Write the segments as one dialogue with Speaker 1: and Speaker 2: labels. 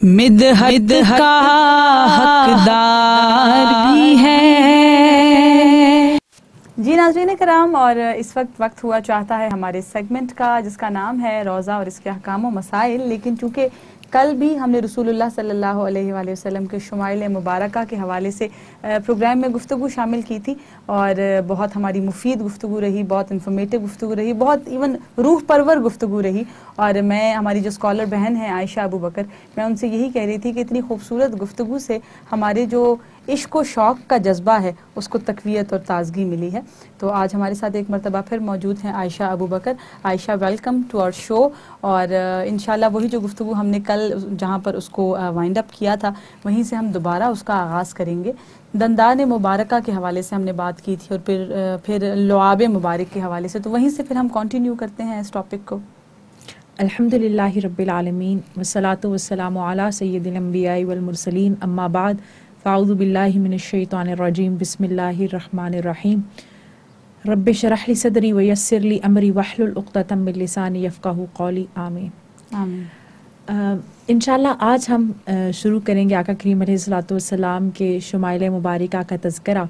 Speaker 1: کا حقدار بھی ہے جی ناظرین کرام اور اس وقت وقت ہوا چاہتا ہے ہمارے سیگمنٹ کا جس کا نام ہے روزہ اور اس کے حکام و مسائل لیکن چونکہ کل بھی ہم نے رسول اللہ صلی اللہ علیہ وآلہ وسلم کے شمائل مبارکہ کے حوالے سے پروگرام میں گفتگو شامل کی تھی اور بہت ہماری مفید گفتگو رہی بہت انفارمیٹیو گفتگو رہی بہت ایون روح پرور گفتگو رہی اور میں ہماری جو اسکالر بہن ہیں عائشہ ابو بکر میں ان سے یہی کہہ رہی تھی کہ اتنی خوبصورت گفتگو سے ہمارے جو عشق و شوق کا جذبہ ہے اس کو تقویت اور تازگی ملی ہے تو آج ہمارے ساتھ ایک مرتبہ پھر موجود ہیں Ayesha Abu Bakr Ayesha welcome to our show اور انشاءاللہ وہی جو گفتگو ہم نے کل جہاں پر اس کو وائنڈ اپ کیا تھا وہیں سے ہم دوبارہ اس کا آغاز کریں گے دندان مبارکہ کے حوالے سے ہم نے بات کی تھی اور پھر پھر لعاب مبارک کے حوالے سے تو وہیں سے پھر ہم کانٹینیو کرتے ہیں اس ٹاپک کو الحمد رب العالمین وسلاۃ والسلام
Speaker 2: علی سید الانبیاء والمرسلین اما اماباد فاؤدب من الشیطان الرجیم بسم اللہ الرحمن الرحیم رب لی صدری و لی عمری وحل القطم السانی یفقہ قولی عام انشاء اللہ آج ہم شروع کریں گے آکا کریم علیہ صلاۃ والسلام کے شمائل مبارکہ کا تذکرہ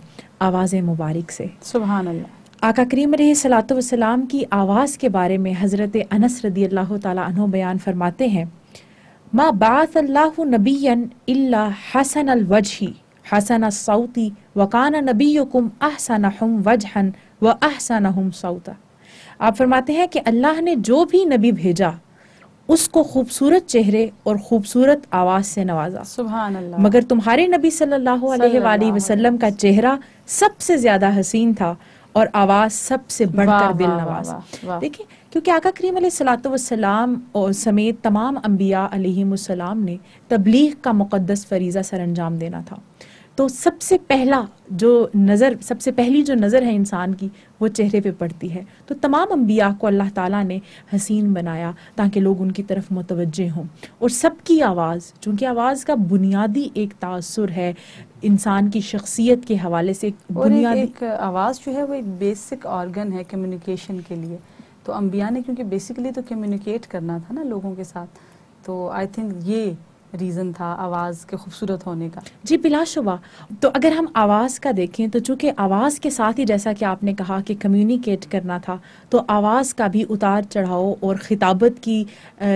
Speaker 2: آواز مبارک سے سبحان اللہ آقا کریم علیہ صلاۃ والسلام کی آواز کے بارے میں حضرت انس رضی اللہ تعالیٰ عنہ بیان فرماتے ہیں ما بعث اللہ نبیا الا حسن الوجہ حسن الصوتی وقان نبیکم احسنہم وجہا و احسنہم صوتا آپ فرماتے ہیں کہ اللہ نے جو بھی نبی بھیجا اس کو خوبصورت چہرے اور خوبصورت آواز سے نوازا
Speaker 1: سبحان اللہ مگر
Speaker 2: تمہارے نبی صلی اللہ علیہ وآلہ وسلم کا چہرہ سب سے زیادہ حسین تھا اور آواز سب سے بڑھ کر دل نواز دیکھیں کیونکہ آقا کریم علیہ السلاۃ والسلام سمیت تمام انبیاء علیہم السلام نے تبلیغ کا مقدس فریضہ سر انجام دینا تھا تو سب سے پہلا جو نظر سب سے پہلی جو نظر ہے انسان کی وہ چہرے پہ پڑتی ہے تو تمام انبیاء کو اللہ تعالیٰ نے حسین بنایا تاکہ لوگ ان کی طرف متوجہ ہوں اور سب کی آواز چونکہ آواز کا بنیادی ایک تاثر ہے انسان کی شخصیت کے حوالے
Speaker 1: سے ایک بنیادی آواز جو ہے وہ ایک بیسک آرگن ہے کمیونیکیشن کے لیے تو انبیاء نے کیونکہ بیسیکلی تو کمیونکیٹ کرنا تھا نا لوگوں کے ساتھ تو آئی تھنک یہ ریزن تھا آواز کے خوبصورت ہونے کا
Speaker 2: جی بلا شبہ تو اگر ہم آواز کا دیکھیں تو چونکہ آواز کے ساتھ ہی جیسا کہ آپ نے کہا کہ کمیونیکیٹ کرنا تھا تو آواز کا بھی اتار چڑھاؤ اور خطابت کی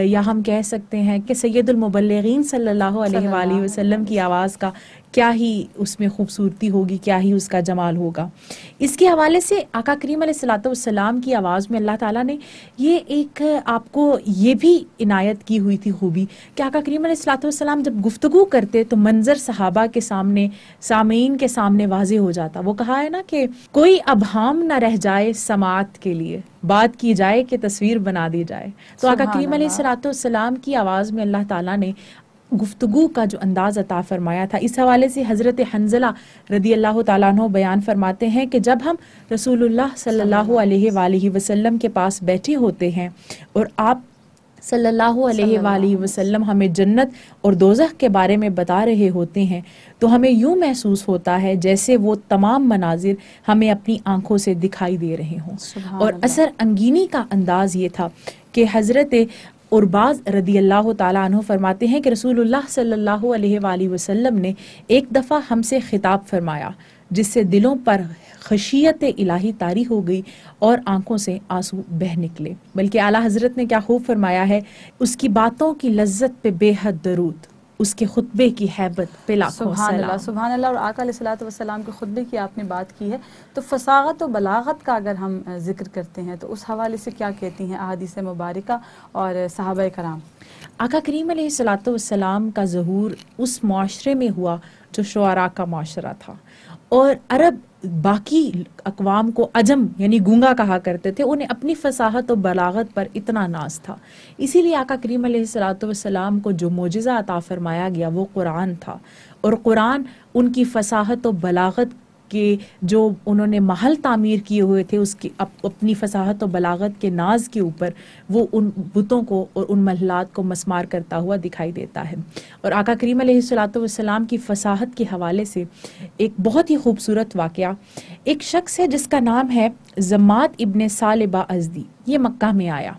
Speaker 2: یا ہم کہہ سکتے ہیں کہ سید المبلغین صلی اللہ علیہ وآلہ وسلم کی آواز کا کیا ہی اس میں خوبصورتی ہوگی کیا ہی اس کا جمال ہوگا اس کے حوالے سے آقا کریم علیہ صلاۃ السلام کی آواز میں اللہ تعالیٰ نے یہ ایک آپ کو یہ بھی عنایت کی ہوئی تھی خوبی کہ آقا کریم علیہ صلاحت والسلام جب گفتگو کرتے تو منظر صحابہ کے سامنے سامعین کے سامنے واضح ہو جاتا وہ کہا ہے نا کہ کوئی ابہام نہ رہ جائے سماعت کے لیے بات کی جائے کہ تصویر بنا دی جائے تو آقا کریم علیہ صلاۃ السلام کی آواز میں اللہ تعالیٰ نے گفتگو کا جو انداز عطا فرمایا تھا اس حوالے سے حضرت حنزلہ رضی اللہ تعالیٰ عنہ بیان فرماتے ہیں کہ جب ہم رسول اللہ صلی اللہ علیہ وآلہ وسلم کے پاس بیٹھے ہوتے ہیں اور آپ صلی اللہ علیہ وآلہ وسلم ہمیں جنت اور دوزہ کے بارے میں بتا رہے ہوتے ہیں تو ہمیں یوں محسوس ہوتا ہے جیسے وہ تمام مناظر ہمیں اپنی آنکھوں سے دکھائی دے رہے ہوں اور اثر انگینی کا انداز یہ تھا کہ حضرت اور بعض رضی اللہ تعالیٰ عنہ فرماتے ہیں کہ رسول اللہ صلی اللہ علیہ وآلہ وسلم نے ایک دفعہ ہم سے خطاب فرمایا جس سے دلوں پر خشیت الہی طاری ہو گئی اور آنکھوں سے آنسو بہ نکلے بلکہ اعلیٰ حضرت نے کیا خوب فرمایا ہے اس کی باتوں کی لذت پہ بے حد درود اس کے خطبے کی حیبت پہ لاکھوں سبحان اللہ
Speaker 1: سبحان اللہ اور آقا علیہ السلام کے خطبے کی آپ نے بات کی ہے تو فساغت و بلاغت کا اگر ہم ذکر کرتے ہیں تو اس حوالے سے کیا کہتی ہیں احادیث مبارکہ اور صحابہ کرام آقا کریم علیہ السلام
Speaker 2: کا ظہور اس معاشرے میں ہوا جو شعراء کا معاشرہ تھا اور عرب باقی اقوام کو عجم یعنی گونگا کہا کرتے تھے انہیں اپنی فصاحت و بلاغت پر اتنا ناز تھا اسی لیے آقا کریم علیہ السلاۃ والسلام کو جو معجزہ عطا فرمایا گیا وہ قرآن تھا اور قرآن ان کی فصاحت و بلاغت کہ جو انہوں نے محل تعمیر کیے ہوئے تھے اس کی اپنی فصاحت و بلاغت کے ناز کے اوپر وہ ان بتوں کو اور ان محلات کو مسمار کرتا ہوا دکھائی دیتا ہے اور آقا کریم علیہ السلاۃ والسلام کی فصاحت کے حوالے سے ایک بہت ہی خوبصورت واقعہ ایک شخص ہے جس کا نام ہے ضمات ابن صالبہ ازدی یہ مکہ میں آیا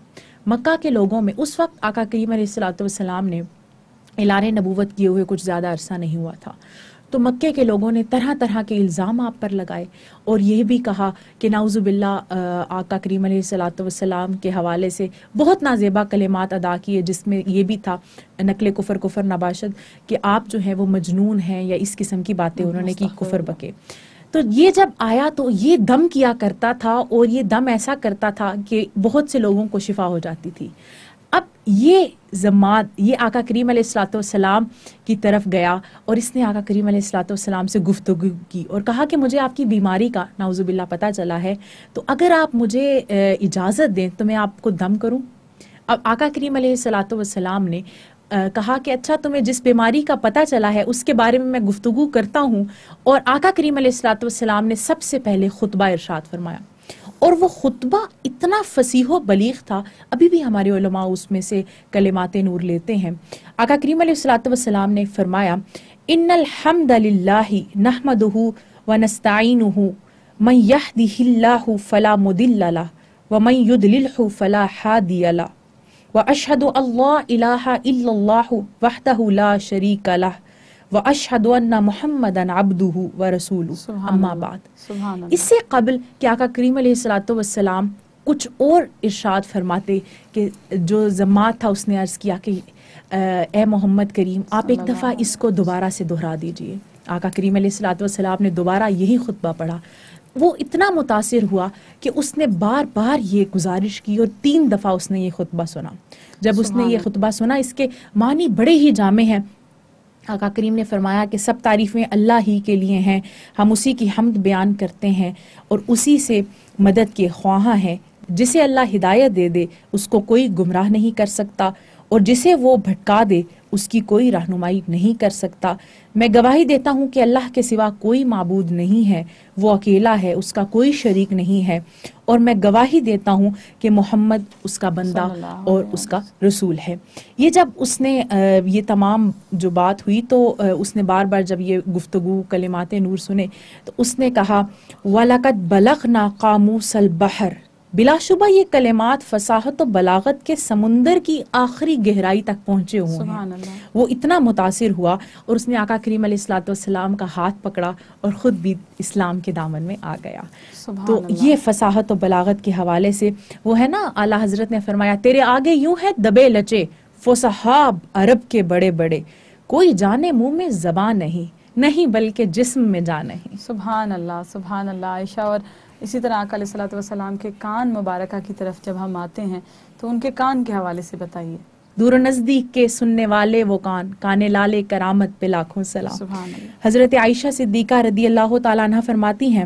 Speaker 2: مکہ کے لوگوں میں اس وقت آقا کریم علیہ السلاۃ والسلام نے اعلان نبوت کیے ہوئے کچھ زیادہ عرصہ نہیں ہوا تھا تو مکے کے لوگوں نے طرح طرح کے الزام آپ پر لگائے اور یہ بھی کہا کہ نعوذ باللہ آقا کریم علیہ السلام کے حوالے سے بہت نازیبہ کلمات ادا کیے جس میں یہ بھی تھا نقل کفر کفر نباشد کہ آپ جو ہیں وہ مجنون ہیں یا اس قسم کی باتیں انہوں نے کی کفر بکے تو یہ جب آیا تو یہ دم کیا کرتا تھا اور یہ دم ایسا کرتا تھا کہ بہت سے لوگوں کو شفا ہو جاتی تھی یہ زماد یہ آقا کریم علیہ السلاۃ والسلام کی طرف گیا اور اس نے آقا کریم علیہ السلاۃ والسلام سے گفتگو کی اور کہا کہ مجھے آپ کی بیماری کا نعوذ باللہ پتہ چلا ہے تو اگر آپ مجھے اجازت دیں تو میں آپ کو دم کروں اب آقا کریم علیہ السلاۃ والسلام نے کہا کہ اچھا تمہیں جس بیماری کا پتہ چلا ہے اس کے بارے میں میں گفتگو کرتا ہوں اور آقا کریم علیہ السلاۃ والسلام نے سب سے پہلے خطبہ ارشاد فرمایا اور وہ خطبہ اتنا فصیح و بلیغ تھا ابھی بھی ہمارے علماء اس میں سے کلمات نور لیتے ہیں آقا کریم علیہ السلام نے فرمایا ان الحمد للہ نحمده ونستعینه من یهده اللہ فلا مدل لہ ومن یدلله فلا حادی لہ واشہد اللہ الہ الا اللہ وحده لا شریک لہ واشہد ان محمد عبدہ ابدو ہُو و رسول اس سے قبل کہ آقا کریم علیہ والسلام کچھ اور ارشاد فرماتے کہ جو ذمات تھا اس نے عرض کیا کہ اے محمد کریم آپ ایک دفعہ اس کو دوبارہ سے دہرا دیجئے آقا کریم علیہ السلام والسلام نے دوبارہ یہی خطبہ پڑھا وہ اتنا متاثر ہوا کہ اس نے بار بار یہ گزارش کی اور تین دفعہ اس نے یہ خطبہ سنا جب اس نے یہ خطبہ سنا اس کے معنی بڑے ہی جامع ہیں آقا کریم نے فرمایا کہ سب تعریفیں اللہ ہی کے لیے ہیں ہم اسی کی حمد بیان کرتے ہیں اور اسی سے مدد کے خواہاں ہیں جسے اللہ ہدایت دے دے اس کو کوئی گمراہ نہیں کر سکتا اور جسے وہ بھٹکا دے اس کی کوئی رہنمائی نہیں کر سکتا میں گواہی دیتا ہوں کہ اللہ کے سوا کوئی معبود نہیں ہے وہ اکیلا ہے اس کا کوئی شریک نہیں ہے اور میں گواہی دیتا ہوں کہ محمد اس کا بندہ اور اس کا رسول ہے یہ جب اس نے یہ تمام جو بات ہوئی تو اس نے بار بار جب یہ گفتگو کلمات نور سنے تو اس نے کہا وَلَقَدْ بَلَغْنَا قَامُوسَ الْبَحْرِ بلا شبہ یہ کلمات فساحت و بلاغت کے سمندر کی آخری گہرائی تک پہنچے ہوئے ہیں وہ اتنا متاثر ہوا اور اس نے آقا کریم علیہ السلاۃ السلام کا ہاتھ پکڑا اور خود بھی اسلام کے دامن میں آ گیا تو یہ و بلاغت کے حوالے سے وہ ہے نا آلہ حضرت نے فرمایا تیرے آگے یوں ہے دبے لچے عرب کے بڑے بڑے
Speaker 1: کوئی جانے منہ میں زبان نہیں نہیں بلکہ جسم میں جان نہیں سبحان اللہ سبحان اللہ عائشہ اور اسی طرح آقا علیہ السلام کے کان مبارکہ کی طرف جب ہم آتے ہیں تو ان کے کان کے حوالے سے بتائیے
Speaker 2: دور و نزدیک کے سننے والے وہ کان کان لالے کرامت پہ لاکھوں سلام حضرت عائشہ صدیقہ رضی اللہ تعالیٰ عنہ فرماتی ہیں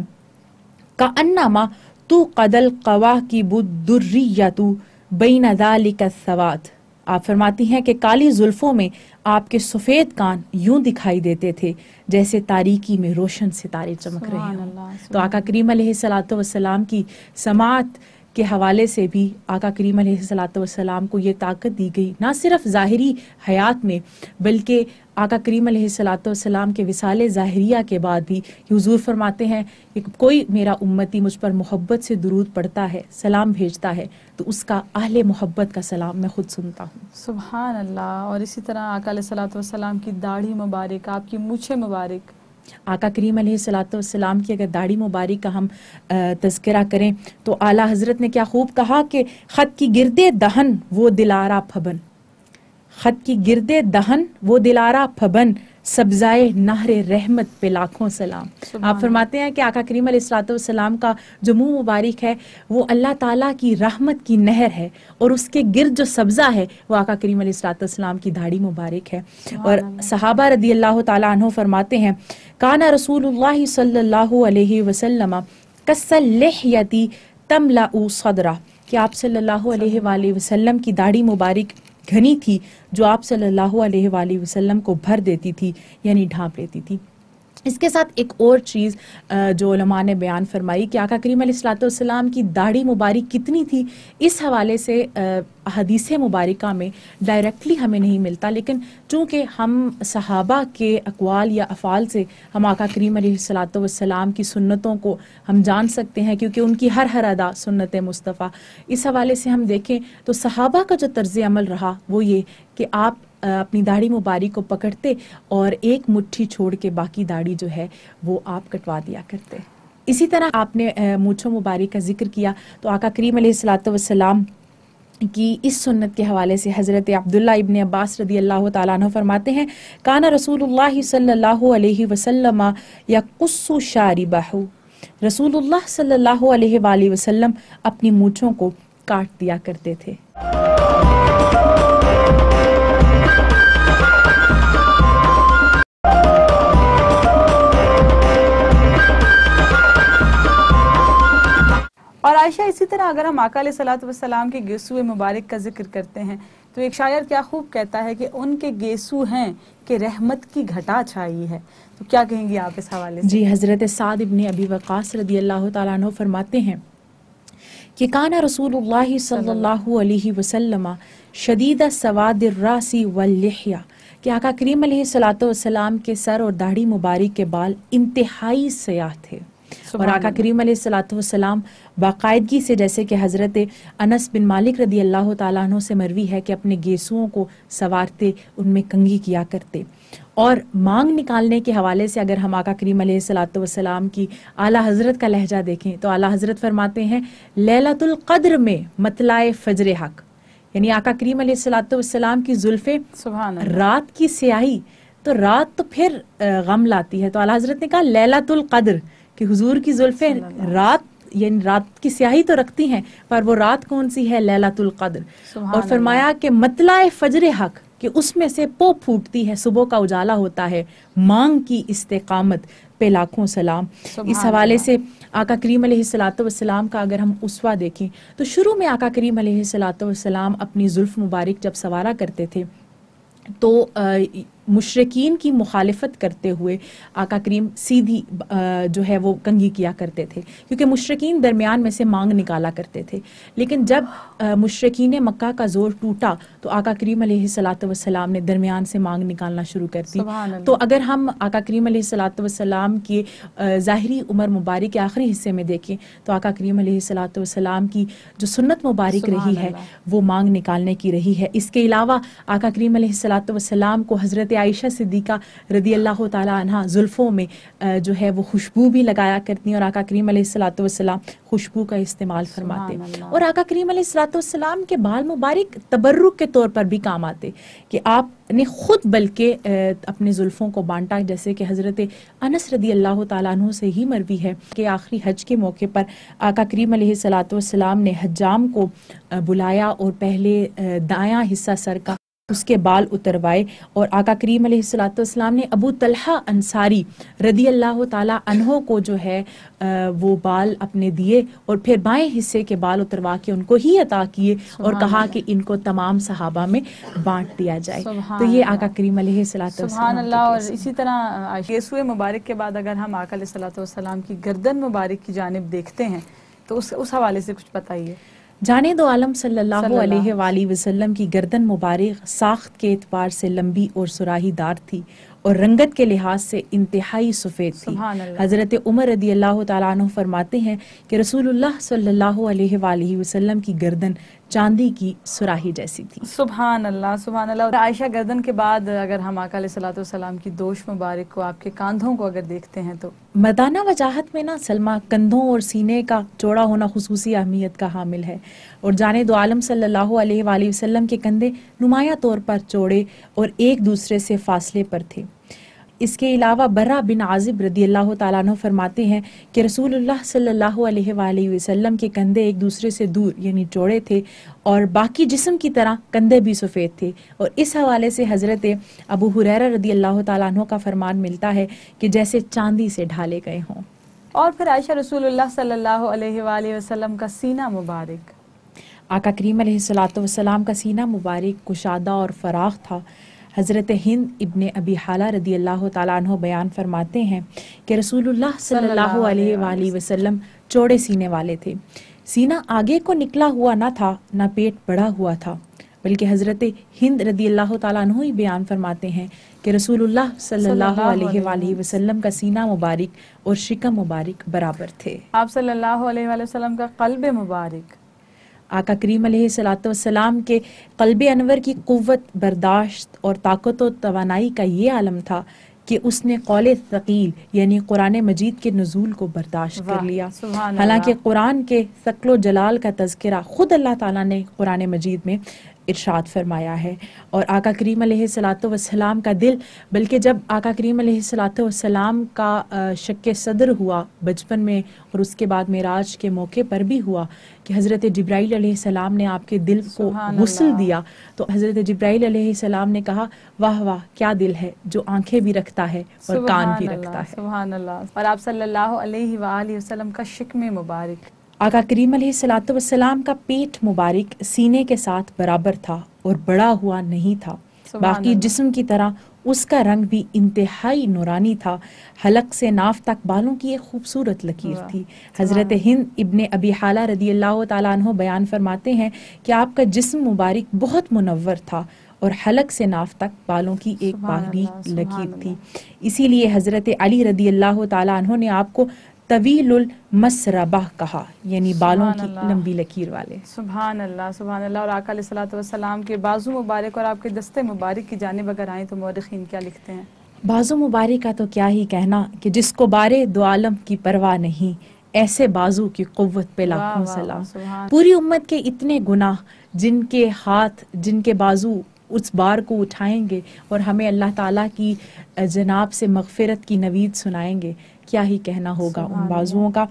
Speaker 2: کا ما تو قدل قواہ کی بد دریتو بین ذالک السواد آپ فرماتی ہیں کہ کالی زلفوں میں آپ کے سفید کان یوں دکھائی دیتے تھے جیسے تاریکی میں روشن ستارے چمک رہے ہیں تو آقا کریم علیہ السلام کی سماعت کے حوالے سے بھی آقا کریم علیہ صلاۃ والسلام کو یہ طاقت دی گئی نہ صرف ظاہری حیات میں بلکہ آقا کریم علیہ صلاۃ والسلام کے وسالے ظاہریہ کے بعد بھی یہ حضور فرماتے ہیں کہ کوئی میرا امتی مجھ پر محبت سے درود پڑتا ہے سلام بھیجتا ہے تو اس کا اہل محبت کا سلام میں خود سنتا ہوں
Speaker 1: سبحان اللہ اور اسی طرح آقا علیہ صلاۃ کی داڑھی مبارک آپ کی مچھے مبارک
Speaker 2: آقا کریم علیہ السلام والسلام کی اگر داڑھی مبارک کا ہم تذکرہ کریں تو اعلیٰ حضرت نے کیا خوب کہا کہ خط کی گردے دہن وہ دلارا پھبن خط کی گردے دہن وہ دلارا پھبن سبزائے نہر رحمت پہ لاکھوں سلام آپ فرماتے ہیں کہ آقا کریم علیہ السلاۃ والسلام کا جو منہ مبارک ہے وہ اللہ تعالیٰ کی رحمت کی نہر ہے اور اس کے گرد جو سبزہ ہے وہ آقا کریم علیہ السلاۃ والسلام کی دھاڑی مبارک ہے اور صحابہ رضی اللہ تعالیٰ عنہ فرماتے ہیں کانا رسول اللہ صلی اللہ علیہ کسل لحیتی تملا او صدرہ کہ آپ صلی اللہ علیہ وآلہ وسلم کی داڑھی مبارک گھنی تھی جو آپ صلی اللہ علیہ وآلہ وسلم کو بھر دیتی تھی یعنی ڈھانپ لیتی تھی اس کے ساتھ ایک اور چیز جو علماء نے بیان فرمائی کہ آقا کریم علیہ السلام کی داڑھی مبارک کتنی تھی اس حوالے سے حدیث مبارکہ میں ڈائریکٹلی ہمیں نہیں ملتا لیکن چونکہ ہم صحابہ کے اقوال یا افعال سے ہم آقا کریم علیہ السلام کی سنتوں کو ہم جان سکتے ہیں کیونکہ ان کی ہر ہر ادا سنت مصطفیٰ اس حوالے سے ہم دیکھیں تو صحابہ کا جو طرز عمل رہا وہ یہ کہ آپ اپنی داڑھی مباری کو پکڑتے اور ایک مٹھی چھوڑ کے باقی داڑھی جو ہے وہ آپ کٹوا دیا کرتے اسی طرح آپ نے مونچھوں مباری کا ذکر کیا تو آقا کریم علیہ السلاۃ والسلام کی اس سنت کے حوالے سے حضرت عبداللہ ابن عباس رضی اللہ تعالیٰ عنہ فرماتے ہیں کانا رسول اللہ صلی اللہ علیہ وسلم یا قصو شاری بہو رسول اللہ صلی اللہ علیہ وآلہ وسلم اپنی مونچھوں کو کاٹ دیا
Speaker 1: کرتے تھے اور عائشہ اسی طرح اگر ہم آقا علیہ السلام کے گیسو مبارک کا ذکر کرتے ہیں تو ایک شاعر کیا خوب کہتا ہے کہ ان کے گیسو ہیں کہ رحمت کی گھٹا چھائی ہے تو کیا کہیں گے آپ اس حوالے سے جی حضرت سعد ابن
Speaker 2: ابی وقاص رضی اللہ تعالیٰ عنہ فرماتے ہیں کہ کانا رسول اللہ صلی اللہ علیہ وسلم شدید سواد الراسی واللحیہ کہ آقا کریم علیہ السلام کے سر اور داڑھی مبارک کے بال انتہائی سیاہ تھے اور آقا کریم علیہ السلام باقاعدگی سے جیسے کہ حضرت انس بن مالک رضی اللہ تعالیٰ عنہ سے مروی ہے کہ اپنے گیسوؤں کو سوارتے ان میں کنگھی کیا کرتے اور مانگ نکالنے کے حوالے سے اگر ہم آقا کریم علیہ صلاۃۃ والسلام کی اعلیٰ حضرت کا لہجہ دیکھیں تو اعلیٰ حضرت فرماتے ہیں لیلت القدر میں مطلع فجر حق یعنی آقا کریم علیہ صلاۃ والسلام کی زلفِ رات کی سیاہی تو رات تو پھر غم لاتی ہے تو اعلیٰ حضرت نے کہا لیلت القدر کہ حضور کی زلفیں رات یعنی رات کی سیاہی تو رکھتی ہیں پر وہ رات کون سی ہے لیلت القدر اور فرمایا کہ مطلع فجر حق کہ اس میں سے پو پھوٹتی ہے صبح کا اجالا ہوتا ہے مانگ کی استقامت پہ لاکھوں سلام اس حوالے سے آقا کریم علیہ السلام کا اگر ہم اسوا دیکھیں تو شروع میں آقا کریم علیہ السلام اپنی زلف مبارک جب سوارا کرتے تھے تو مشرقین کی مخالفت کرتے ہوئے آقا کریم سیدھی جو ہے وہ کنگی کیا کرتے تھے کیونکہ مشرقین درمیان میں سے مانگ نکالا کرتے تھے لیکن جب مشرقین مکہ کا زور ٹوٹا تو آقا کریم علیہ السلام نے درمیان سے مانگ نکالنا شروع کر دی تو اگر ہم آقا کریم علیہ صلاۃ کی ظاہری عمر مبارک کے آخری حصے میں دیکھیں تو آقا کریم علیہ صلاۃ کی جو سنت مبارک رہی ہے وہ مانگ نکالنے کی رہی ہے اس کے علاوہ آقا کریم علیہ السلام کو حضرت عائشہ صدیقہ رضی اللہ تعالیٰ عنہ زلفوں میں جو ہے وہ خوشبو بھی لگایا کرتی ہیں اور آقا کریم علیہ السلاۃ والسلام خوشبو کا استعمال فرماتے ہیں اور آقا کریم علیہ السلاۃ والسلام کے بال مبارک تبرک کے طور پر بھی کام آتے کہ آپ نے خود بلکہ اپنے زلفوں کو بانٹا جیسے کہ حضرت انس رضی اللہ تعالیٰ عنہ سے ہی مروی ہے کہ آخری حج کے موقع پر آقا کریم علیہ السلاۃ والسلام نے حجام کو بلایا اور پہلے دایاں حصہ سر کا اس کے بال اتروائے اور آقا کریم علیہ السلام والسلام نے ابو طلحہ انصاری رضی اللہ تعالیٰ عنہ کو جو ہے وہ بال اپنے دیے اور پھر بائیں حصے کے بال اتروا کے ان کو ہی عطا کیے اور کہا کہ ان کو تمام صحابہ میں بانٹ دیا جائے تو یہ آقا کریم علیہ سبحان اللہ اور اسی
Speaker 1: طرح یسوئے مبارک کے بعد اگر ہم آقا علیہ السلام کی گردن مبارک کی جانب دیکھتے ہیں تو اس اس حوالے سے کچھ بتائیے
Speaker 2: جانے دو عالم صلی اللہ علیہ وآلہ وسلم کی گردن مبارک ساخت کے اعتبار سے لمبی اور سراہی دار تھی اور رنگت کے لحاظ سے انتہائی سفید تھی حضرت عمر رضی اللہ تعالیٰ عنہ فرماتے ہیں کہ رسول اللہ صلی اللہ علیہ وآلہ وسلم کی گردن چاندی کی سراہی جیسی تھی
Speaker 1: سبحان اللہ سبحان اللہ عائشہ گردن کے بعد اگر ہم آقا علیہ السلام کی دوش مبارک کو آپ کے کاندھوں کو اگر دیکھتے ہیں تو
Speaker 2: مدانہ وجاہت میں نا سلمہ کندھوں اور سینے کا چوڑا ہونا خصوصی اہمیت کا حامل ہے اور جانے دو عالم صلی اللہ علیہ وآلہ وسلم کے کندھے نمایاں طور پر چوڑے اور ایک دوسرے سے فاصلے پر تھے اس کے علاوہ برہ بن عازب رضی اللہ تعالیٰ عنہ فرماتے ہیں کہ رسول اللہ صلی اللہ علیہ وآلہ وسلم کے کندھے ایک دوسرے سے دور یعنی جوڑے تھے اور باقی جسم کی طرح کندھے بھی سفید تھے اور اس حوالے سے حضرت ابو حریرہ رضی اللہ تعالیٰ عنہ کا فرمان ملتا ہے کہ جیسے چاندی سے ڈھالے گئے ہوں
Speaker 1: اور پھر عائشہ رسول اللہ صلی اللہ علیہ وآلہ وسلم کا سینہ مبارک
Speaker 2: آقا کریم علیہ السلام کا سینہ مبارک کشادہ اور فراغ تھا حضرت ہند ابن ابی حالہ رضی اللہ تعالیٰ عنہ بیان فرماتے ہیں کہ رسول اللہ صلی اللہ علیہ وآلہ وسلم چوڑے سینے والے تھے سینہ آگے کو نکلا ہوا نہ تھا نہ پیٹ بڑا ہوا تھا بلکہ حضرت ہند رضی اللہ تعالیٰ عنہ ہی بیان فرماتے ہیں کہ رسول اللہ صلی اللہ علیہ وآلہ وسلم کا سینہ مبارک اور شکم مبارک برابر تھے
Speaker 1: آپ صلی اللہ علیہ وآلہ وسلم کا قلب مبارک
Speaker 2: آقا کریم علیہ السلام والسلام کے قلب انور کی قوت برداشت اور طاقت و توانائی کا یہ عالم تھا کہ اس نے قول ثقیل یعنی قرآن مجید کے نزول کو برداشت کر لیا حالانکہ قرآن کے ثقل و جلال کا تذکرہ خود اللہ تعالیٰ نے قرآن مجید میں ارشاد فرمایا ہے اور آقا کریم علیہ وسلام کا دل بلکہ جب آقا کریم علیہ وسلام کا شک صدر ہوا میں اور اس کے کے بعد موقع پر بھی ہوا کہ حضرت جبرائیل علیہ السلام نے آپ کے دل کو غسل دیا تو حضرت جبرائیل علیہ السلام نے کہا واہ واہ کیا دل ہے جو آنکھیں بھی رکھتا ہے اور کان بھی رکھتا
Speaker 1: ہے اور آپ صلی اللہ علیہ وآلہ وسلم کا شکم مبارک
Speaker 2: آقا کریم علیہ السلام کا پیٹ مبارک سینے کے ساتھ برابر تھا اور بڑا ہوا نہیں تھا باقی جسم کی طرح اس کا رنگ بھی انتہائی نورانی تھا حلق سے ناف تک بالوں کی ایک خوبصورت لکیر تھی حضرت ہند ابن ابی حالہ رضی اللہ تعالیٰ عنہ بیان فرماتے ہیں کہ آپ کا جسم مبارک بہت منور تھا اور حلق سے ناف تک بالوں کی ایک باہری لکیر تھی اسی لیے حضرت علی رضی اللہ تعالیٰ عنہ نے آپ کو طویل المسربہ کہا یعنی بالوں کی لمبی لکیر والے
Speaker 1: سبحان سبحان اللہ اللہ اور آقا علیہ السلام کے بازو مبارک اور آپ کے مبارک کی جانب اگر آئیں تو مورخین کیا لکھتے ہیں
Speaker 2: بازو مبارک کا تو کیا ہی کہنا کہ جس کو بارے دو عالم کی پرواہ نہیں ایسے بازو کی قوت پہ لاکھوں سلام پوری امت کے اتنے گناہ جن کے ہاتھ جن کے بازو اس بار کو اٹھائیں گے اور ہمیں اللہ تعالیٰ کی جناب سے مغفرت کی نوید سنائیں گے کیا ہی کہنا ہوگا ان بازوؤں کا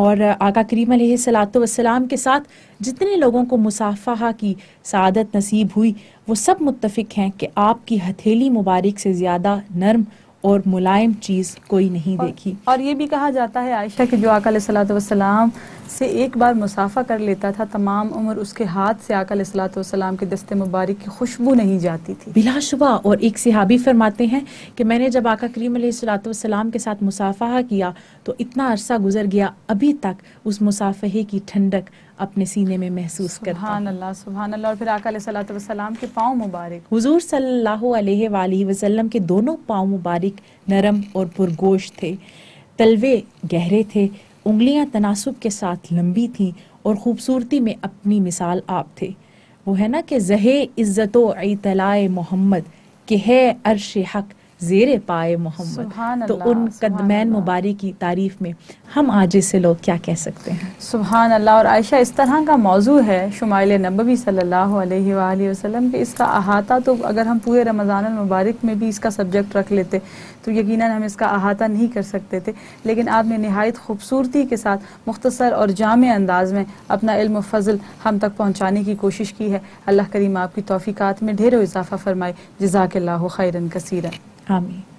Speaker 2: اور آقا کریم علیہ صلاۃ والسلام کے ساتھ جتنے لوگوں کو مسافہ کی سعادت نصیب ہوئی وہ سب متفق ہیں کہ آپ کی ہتھیلی مبارک سے زیادہ نرم اور ملائم چیز کوئی نہیں دیکھی
Speaker 1: اور یہ بھی کہا جاتا ہے عائشہ کہ جو آقا علیہ اللاۃ وسلام سے ایک بار مسافہ کر لیتا تھا تمام عمر اس کے ہاتھ سے آقا علیہ السلام کے دست مبارک کی خوشبو نہیں جاتی تھی
Speaker 2: بلا شبہ اور ایک صحابی فرماتے ہیں کہ میں نے جب آقا کریم علیہ السلام کے ساتھ مسافہ کیا تو اتنا عرصہ گزر گیا ابھی تک اس مسافح کی ٹھنڈک اپنے سینے میں محسوس کرتا سبحان
Speaker 1: سبحان اللہ اللہ اور پھر آقا علیہ السلام کے پاؤں مبارک
Speaker 2: حضور صلی اللہ علیہ وآلہ وسلم کے دونوں پاؤں مبارک نرم اور پرگوش تھے تلوے گہرے تھے انگلیاں تناسب کے ساتھ لمبی تھیں اور خوبصورتی میں اپنی مثال آپ تھے وہ ہے نا کہ زہے عزت و اطلاع محمد کہ ہے عرش حق زیر پائے محمد سبحان مبارک کی تعریف میں ہم آج اسے لوگ کیا کہہ سکتے ہیں
Speaker 1: سبحان اللہ اور عائشہ اس طرح کا موضوع ہے شمائل نبوی صلی اللہ علیہ وآلہ وسلم کہ اس کا احاطہ تو اگر ہم پورے رمضان المبارک میں بھی اس کا سبجیکٹ رکھ لیتے تو یقیناً ہم اس کا احاطہ نہیں کر سکتے تھے لیکن آپ نے نہایت خوبصورتی کے ساتھ مختصر اور جامع انداز میں اپنا علم و فضل ہم تک پہنچانے کی کوشش کی ہے اللہ کریم آپ کی توفیقات میں ڈھیر و اضافہ فرمائے جزاک اللہ خیرن کثیر Amém.